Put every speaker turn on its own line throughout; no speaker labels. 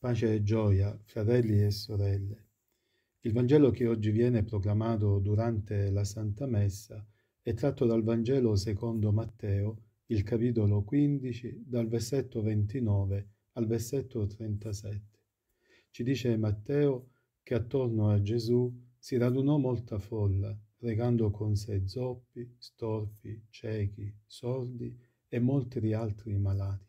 Pace e gioia, fratelli e sorelle. Il Vangelo che oggi viene proclamato durante la Santa Messa è tratto dal Vangelo secondo Matteo, il capitolo 15, dal versetto 29 al versetto 37. Ci dice Matteo che attorno a Gesù si radunò molta folla, regando con sé zoppi, storfi, ciechi, sordi e molti altri malati.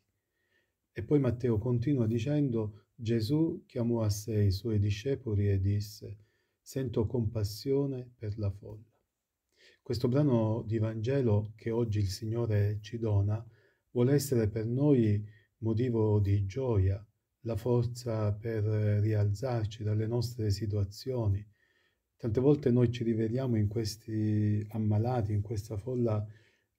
E poi Matteo continua dicendo Gesù chiamò a sé i suoi discepoli e disse, sento compassione per la folla. Questo brano di Vangelo che oggi il Signore ci dona vuole essere per noi motivo di gioia, la forza per rialzarci dalle nostre situazioni. Tante volte noi ci rivediamo in questi ammalati, in questa folla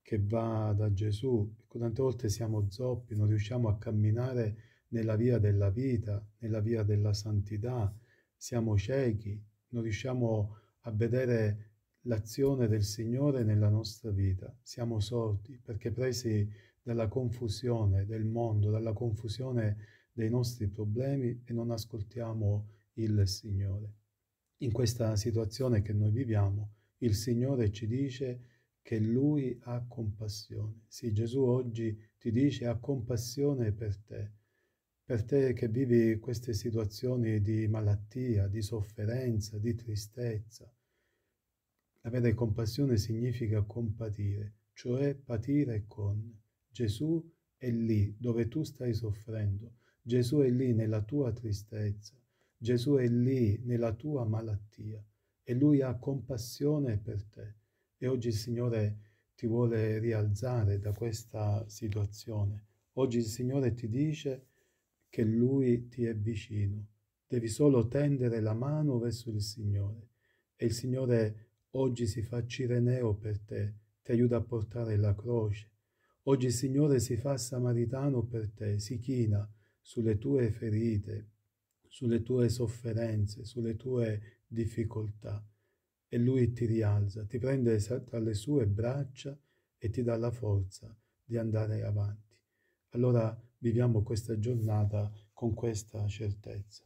che va da Gesù. tante volte siamo zoppi, non riusciamo a camminare nella via della vita, nella via della santità, siamo ciechi, non riusciamo a vedere l'azione del Signore nella nostra vita, siamo sordi perché presi dalla confusione del mondo, dalla confusione dei nostri problemi e non ascoltiamo il Signore. In questa situazione che noi viviamo, il Signore ci dice che Lui ha compassione. Sì, Gesù oggi ti dice ha compassione per te per te che vivi queste situazioni di malattia, di sofferenza, di tristezza. Avere compassione significa compatire, cioè patire con. Gesù è lì dove tu stai soffrendo, Gesù è lì nella tua tristezza, Gesù è lì nella tua malattia e Lui ha compassione per te. E oggi il Signore ti vuole rialzare da questa situazione. Oggi il Signore ti dice che Lui ti è vicino. Devi solo tendere la mano verso il Signore e il Signore oggi si fa cireneo per te, ti aiuta a portare la croce. Oggi il Signore si fa samaritano per te, si china sulle tue ferite, sulle tue sofferenze, sulle tue difficoltà e Lui ti rialza, ti prende tra le sue braccia e ti dà la forza di andare avanti. Allora viviamo questa giornata con questa certezza.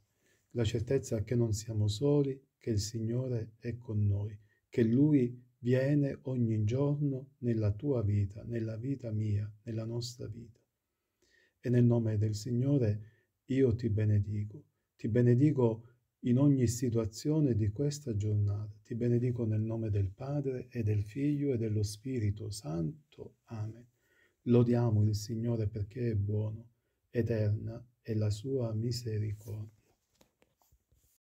La certezza che non siamo soli, che il Signore è con noi, che Lui viene ogni giorno nella tua vita, nella vita mia, nella nostra vita. E nel nome del Signore io ti benedico, ti benedico in ogni situazione di questa giornata. Ti benedico nel nome del Padre e del Figlio e dello Spirito Santo. Amen. Lodiamo il Signore perché è buono, eterna è la sua misericordia.